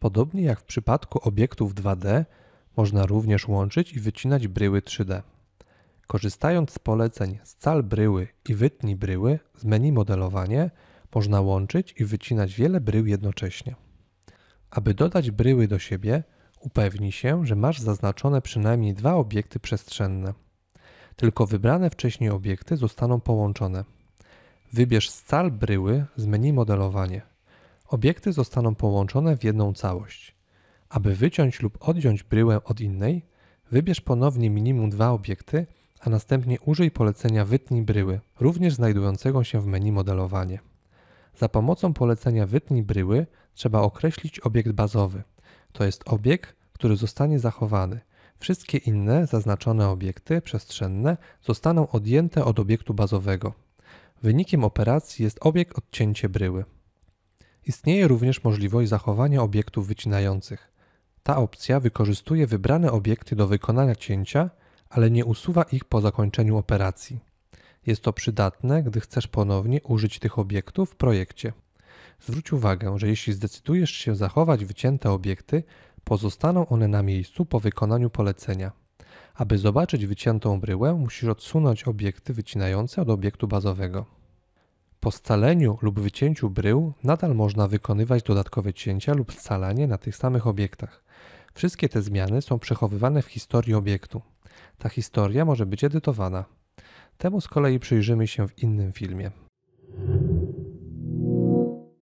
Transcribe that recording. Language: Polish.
Podobnie jak w przypadku obiektów 2D, można również łączyć i wycinać bryły 3D. Korzystając z poleceń Scal bryły i Wytnij bryły z menu Modelowanie, można łączyć i wycinać wiele brył jednocześnie. Aby dodać bryły do siebie, upewnij się, że masz zaznaczone przynajmniej dwa obiekty przestrzenne. Tylko wybrane wcześniej obiekty zostaną połączone. Wybierz Scal bryły z menu Modelowanie. Obiekty zostaną połączone w jedną całość. Aby wyciąć lub odciąć bryłę od innej, wybierz ponownie minimum dwa obiekty, a następnie użyj polecenia Wytnij bryły, również znajdującego się w menu Modelowanie. Za pomocą polecenia Wytnij bryły trzeba określić obiekt bazowy. To jest obiekt, który zostanie zachowany. Wszystkie inne zaznaczone obiekty przestrzenne zostaną odjęte od obiektu bazowego. Wynikiem operacji jest obiekt odcięcie bryły. Istnieje również możliwość zachowania obiektów wycinających. Ta opcja wykorzystuje wybrane obiekty do wykonania cięcia, ale nie usuwa ich po zakończeniu operacji. Jest to przydatne, gdy chcesz ponownie użyć tych obiektów w projekcie. Zwróć uwagę, że jeśli zdecydujesz się zachować wycięte obiekty, pozostaną one na miejscu po wykonaniu polecenia. Aby zobaczyć wyciętą bryłę, musisz odsunąć obiekty wycinające od obiektu bazowego. Po scaleniu lub wycięciu brył nadal można wykonywać dodatkowe cięcia lub scalanie na tych samych obiektach. Wszystkie te zmiany są przechowywane w historii obiektu. Ta historia może być edytowana. Temu z kolei przyjrzymy się w innym filmie.